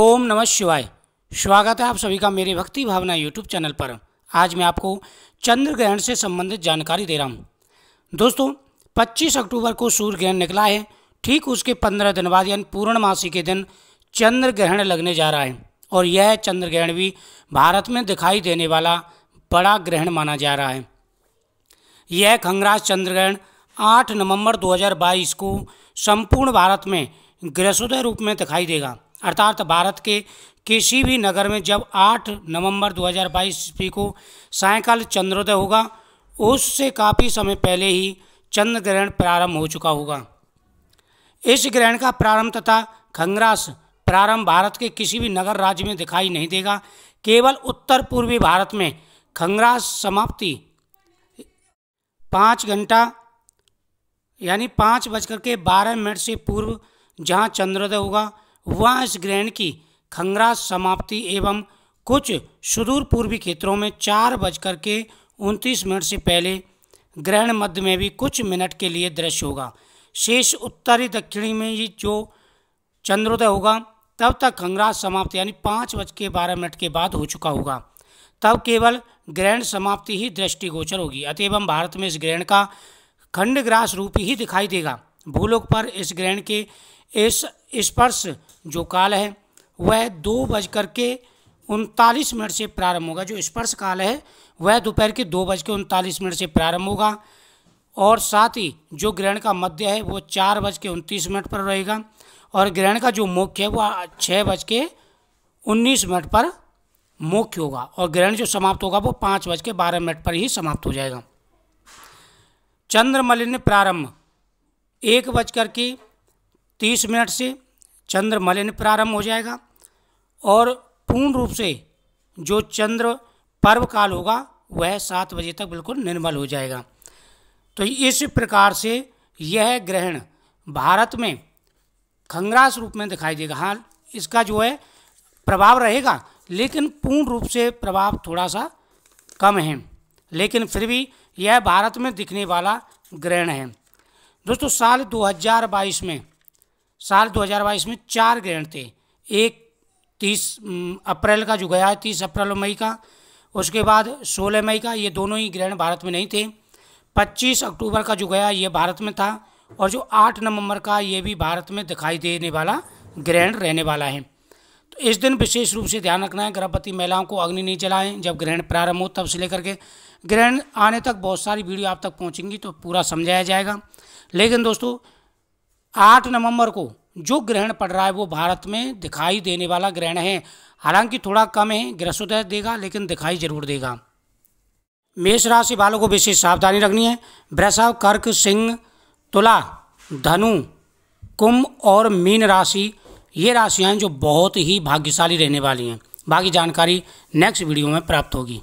ओम नमः शिवाय स्वागत है आप सभी का मेरे भक्ति भावना यूट्यूब चैनल पर आज मैं आपको चंद्र ग्रहण से संबंधित जानकारी दे रहा हूँ दोस्तों 25 अक्टूबर को सूर्य ग्रहण निकला है ठीक उसके 15 दिन बाद यानी पूर्णमासी के दिन चंद्र ग्रहण लगने जा रहा है और यह चंद्र ग्रहण भी भारत में दिखाई देने वाला बड़ा ग्रहण माना जा रहा है यह खंगराज चंद्र ग्रहण आठ नवम्बर दो को संपूर्ण भारत में ग्रहोदय रूप में दिखाई देगा अर्थात भारत के किसी भी नगर में जब 8 नवंबर 2022 ईस्वी को सायकाल चंद्रोदय होगा उससे काफ़ी समय पहले ही चंद्र ग्रहण प्रारंभ हो चुका होगा इस ग्रहण का प्रारंभ तथा खंगरास प्रारंभ भारत के किसी भी नगर राज्य में दिखाई नहीं देगा केवल उत्तर पूर्वी भारत में खंगरास समाप्ति पाँच घंटा यानी पाँच बजकर के बारह मिनट से पूर्व जहाँ चंद्रोदय होगा वांस ग्रहण की खंगरा समाप्ति एवं कुछ सुदूर पूर्वी क्षेत्रों में चार बजकर के उनतीस मिनट से पहले ग्रहण मध्य में भी कुछ मिनट के लिए दृश्य होगा शेष उत्तरी दक्षिणी में ये जो चंद्रोदय होगा तब तक खंगराज समाप्ति यानी पाँच बज के बारह मिनट के बाद हो चुका होगा तब केवल ग्रहण समाप्ति ही दृष्टिगोचर होगी अतएव हम भारत में इस ग्रहण का खंडग्रास रूप ही दिखाई देगा भूलोक पर इस ग्रहण के इस स्पर्श जो काल है वह दो बज कर के उनतालीस मिनट से प्रारंभ होगा जो स्पर्श काल है वह दोपहर के दो बज के उनतालीस मिनट से प्रारंभ होगा और साथ ही जो ग्रहण का मध्य है वो चार बज के उनतीस मिनट पर रहेगा और ग्रहण का जो मुख्य है वह छः बज के उन्नीस मिनट पर मुख्य होगा और ग्रहण जो समाप्त होगा वो पाँच बज के बारह मिनट पर ही समाप्त हो जाएगा चंद्रमलिन प्रारंभ एक बज कर के तीस मिनट से चंद्र मलिन प्रारंभ हो जाएगा और पूर्ण रूप से जो चंद्र पर्व काल होगा वह सात बजे तक बिल्कुल निर्मल हो जाएगा तो इस प्रकार से यह ग्रहण भारत में खंगरास रूप में दिखाई देगा हाँ इसका जो है प्रभाव रहेगा लेकिन पूर्ण रूप से प्रभाव थोड़ा सा कम है लेकिन फिर भी यह भारत में दिखने वाला ग्रहण है दोस्तों साल 2022 में साल 2022 में चार ग्रहण थे एक तीस अप्रैल का जो गया है तीस अप्रैल और मई का उसके बाद 16 मई का ये दोनों ही ग्रहण भारत में नहीं थे 25 अक्टूबर का जो गया ये भारत में था और जो 8 नवंबर का ये भी भारत में दिखाई देने वाला ग्रहण रहने वाला है तो इस दिन विशेष रूप से ध्यान रखना है गर्भवती महिलाओं को अग्नि नहीं जलाएं जब ग्रहण प्रारंभ हो तब से लेकर के ग्रहण आने तक बहुत सारी वीडियो आप तक पहुँचेंगी तो पूरा समझाया जाएगा लेकिन दोस्तों आठ नवंबर को जो ग्रहण पड़ रहा है वो भारत में दिखाई देने वाला ग्रहण है हालांकि थोड़ा कम है ग्रहोदय देगा लेकिन दिखाई जरूर देगा मेष राशि वालों को विशेष सावधानी रखनी है वृषभ कर्क सिंह तुला धनु कुंभ और मीन राशि ये राशियाँ जो बहुत ही भाग्यशाली रहने वाली हैं बाकी जानकारी नेक्स्ट वीडियो में प्राप्त होगी